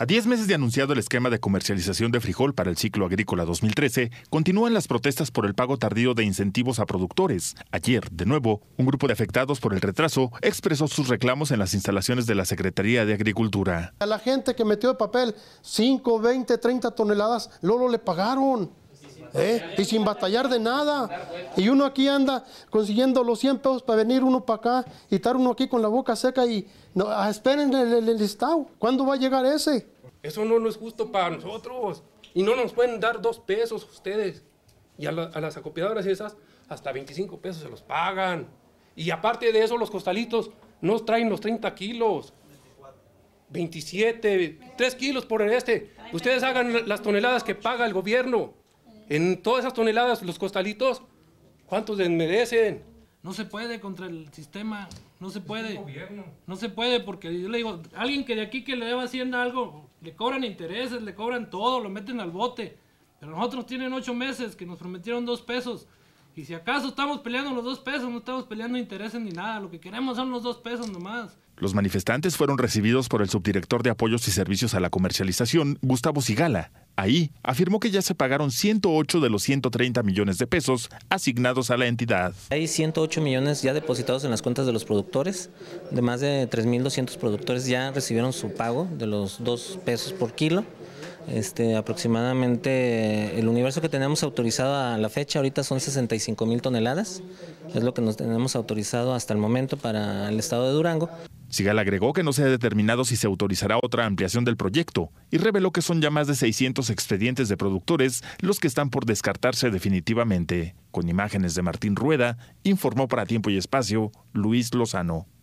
A 10 meses de anunciado el esquema de comercialización de frijol para el ciclo agrícola 2013, continúan las protestas por el pago tardío de incentivos a productores. Ayer, de nuevo, un grupo de afectados por el retraso expresó sus reclamos en las instalaciones de la Secretaría de Agricultura. A la gente que metió de papel 5, 20, 30 toneladas, Lolo le pagaron. ¿Eh? Y sin batallar de nada. Y uno aquí anda consiguiendo los 100 pesos para venir uno para acá y estar uno aquí con la boca seca y ah, esperen el, el, listado. ¿Cuándo va a llegar ese? Eso no, es justo para nosotros. Y no nos pueden dar dos pesos ustedes. Y a, a las acopiadoras esas, hasta 25 pesos se los pagan. Y aparte de eso, los costalitos nos traen los 30 kilos. 27, 3 kilos por el este. Ustedes hagan las toneladas que paga el gobierno. En todas esas toneladas, los costalitos, ¿cuántos desmerecen? No se puede contra el sistema, no se puede. No se puede porque yo le digo, alguien que de aquí que le deba haciendo algo, le cobran intereses, le cobran todo, lo meten al bote. Pero nosotros tienen ocho meses que nos prometieron dos pesos. Y si acaso estamos peleando los dos pesos, no estamos peleando intereses ni nada, lo que queremos son los dos pesos nomás. Los manifestantes fueron recibidos por el subdirector de apoyos y servicios a la comercialización, Gustavo Sigala, Ahí afirmó que ya se pagaron 108 de los 130 millones de pesos asignados a la entidad. Hay 108 millones ya depositados en las cuentas de los productores, de más de 3.200 productores ya recibieron su pago de los 2 pesos por kilo. Este, aproximadamente el universo que tenemos autorizado a la fecha ahorita son 65 mil toneladas, es lo que nos tenemos autorizado hasta el momento para el estado de Durango. Sigal agregó que no se ha determinado si se autorizará otra ampliación del proyecto y reveló que son ya más de 600 expedientes de productores los que están por descartarse definitivamente. Con imágenes de Martín Rueda, informó para Tiempo y Espacio Luis Lozano.